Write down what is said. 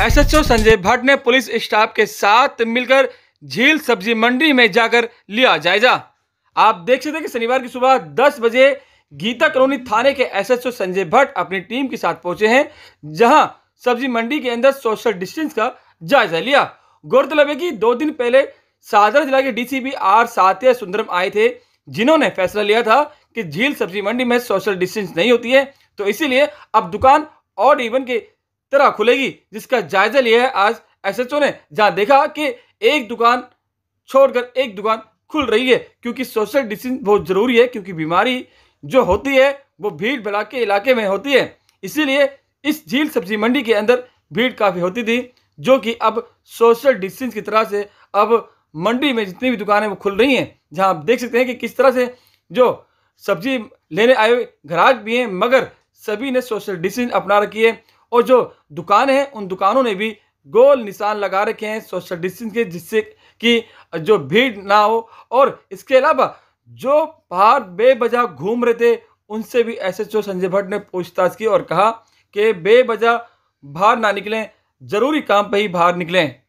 SHO Sanjay Bhatt ने police staff के साथ मिलकर झील सब्जी मंडी में जाकर लिया जायजा आप देख सकते कि शनिवार की सुबह 10 बजे गीता कॉलोनी थाने के एसएचओ संजय भट्ट अपनी टीम के साथ पहुंचे हैं जहां सब्जी मंडी के अंदर सोशल डिस्टेंस का जायजा लिया गौरतलब है कि दो दिन पहले सादर जिला के डीसीपी आर सात्य सुंदरम आए थे जिन्होंने फैसला लिया था कि झील सब्जी मंडी में सोशल डिस्टेंस नहीं होती है तो इसीलिए अब दुकान और इवन के तरह खुलेगी जिसका जायजा लिया है आज एसएचओ ने जहां देखा कि एक दुकान छोड़कर एक दुकान खुल रही है क्योंकि सोशल डिस्टेंस बहुत ज़रूरी है क्योंकि बीमारी जो होती है वो भीड़ भड़ा के इलाके में होती है इसीलिए इस झील सब्जी मंडी के अंदर भीड़ काफ़ी होती थी जो कि अब सोशल डिस्टेंस की तरह से अब मंडी में जितनी भी दुकानें वो खुल रही हैं जहां आप देख सकते हैं कि किस तरह से जो सब्जी लेने आए ग्राहक भी हैं मगर सभी ने सोशल डिस्टेंस अपना रखी है और जो दुकान है उन दुकानों ने भी गोल निशान लगा रखे हैं सोशल डिस्टेंस के जिससे कि जो भीड़ ना हो और इसके अलावा जो बाहर बेबजा घूम रहे थे उनसे भी S H O Sanjay Bhatt ने पूछताछ की और कहा कि बेबजा बाहर ना निकलें ज़रूरी काम पर ही बाहर निकलें